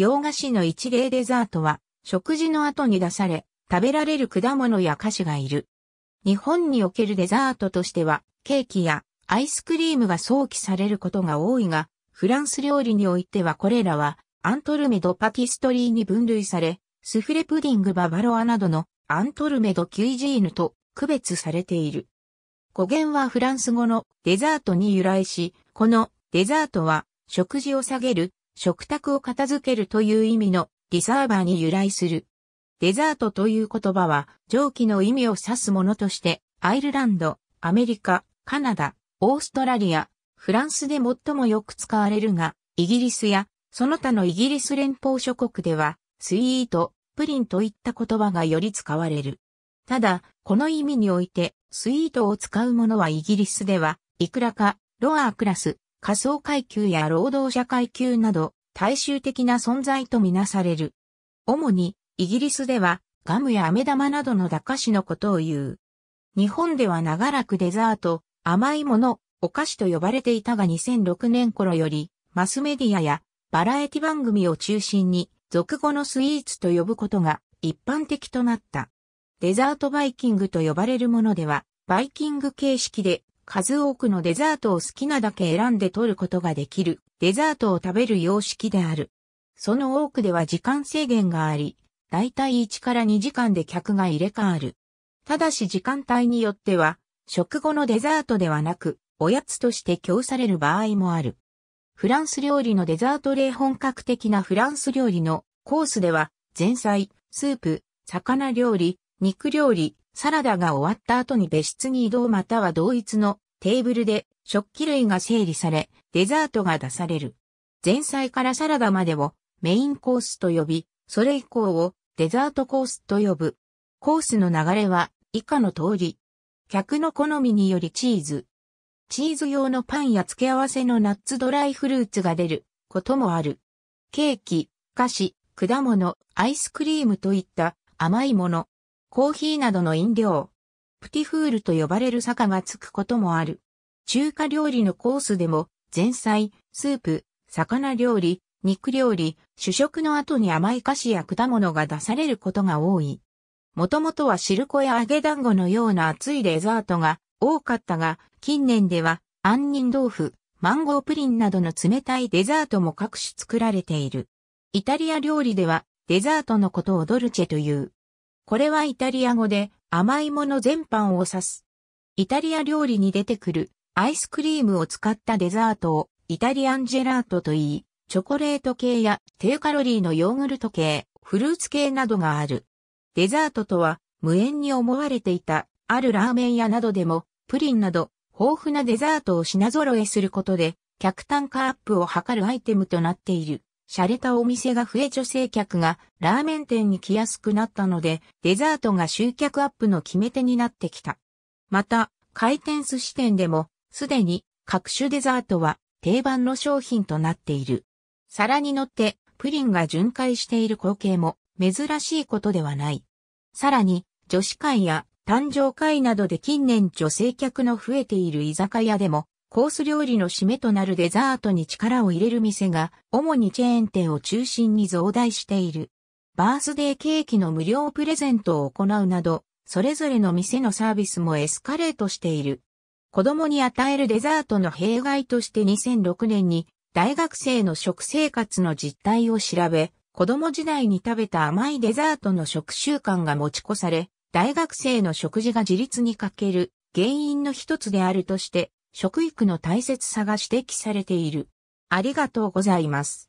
洋菓子の一例デザートは、食事の後に出され、食べられる果物や菓子がいる。日本におけるデザートとしては、ケーキやアイスクリームが想起されることが多いが、フランス料理においてはこれらは、アントルメドパティストリーに分類され、スフレプディングババロアなどのアントルメドキュイジーヌと区別されている。語源はフランス語のデザートに由来し、このデザートは食事を下げる食卓を片付けるという意味のリサーバーに由来する。デザートという言葉は上記の意味を指すものとしてアイルランド、アメリカ、カナダ、オーストラリア、フランスで最もよく使われるが、イギリスやその他のイギリス連邦諸国ではスイート、プリンといった言葉がより使われる。ただ、この意味において、スイートを使うものはイギリスでは、いくらか、ロアークラス、仮想階級や労働者階級など大衆的な存在とみなされる。主にイギリスではガムや飴玉などの駄菓子のことを言う。日本では長らくデザート、甘いもの、お菓子と呼ばれていたが2006年頃よりマスメディアやバラエティ番組を中心に俗語のスイーツと呼ぶことが一般的となった。デザートバイキングと呼ばれるものでは、バイキング形式で数多くのデザートを好きなだけ選んで取ることができるデザートを食べる様式である。その多くでは時間制限があり、だいたい1から2時間で客が入れ替わる。ただし時間帯によっては、食後のデザートではなく、おやつとして供される場合もある。フランス料理のデザート例本格的なフランス料理のコースでは、前菜、スープ、魚料理、肉料理、サラダが終わった後に別室に移動または同一のテーブルで食器類が整理され、デザートが出される。前菜からサラダまでをメインコースと呼び、それ以降をデザートコースと呼ぶ。コースの流れは以下の通り。客の好みによりチーズ。チーズ用のパンや付け合わせのナッツドライフルーツが出ることもある。ケーキ、菓子、果物、アイスクリームといった甘いもの、コーヒーなどの飲料、プティフールと呼ばれる坂がつくこともある。中華料理のコースでも、前菜、スープ、魚料理、肉料理、主食の後に甘い菓子や果物が出されることが多い。もともとは汁粉や揚げ団子のような熱いデザートが多かったが、近年では杏仁豆腐、マンゴープリンなどの冷たいデザートも各種作られている。イタリア料理ではデザートのことをドルチェという。これはイタリア語で甘いもの全般を指す。イタリア料理に出てくるアイスクリームを使ったデザートをイタリアンジェラートといい、チョコレート系や低カロリーのヨーグルト系、フルーツ系などがある。デザートとは無縁に思われていたあるラーメン屋などでもプリンなど豊富なデザートを品揃えすることで客単価アップを図るアイテムとなっている。洒落たお店が増え女性客がラーメン店に来やすくなったので、デザートが集客アップの決め手になってきた。また、回転寿司店でも、すでに各種デザートは定番の商品となっている。皿に乗ってプリンが巡回している光景も珍しいことではない。さらに、女子会や誕生会などで近年女性客の増えている居酒屋でもコース料理の締めとなるデザートに力を入れる店が、主にチェーン店を中心に増大している。バースデーケーキの無料プレゼントを行うなど、それぞれの店のサービスもエスカレートしている。子供に与えるデザートの弊害として2006年に大学生の食生活の実態を調べ、子供時代に食べた甘いデザートの食習慣が持ち越され、大学生の食事が自立に欠ける原因の一つであるとして、食育の大切さが指摘されている。ありがとうございます。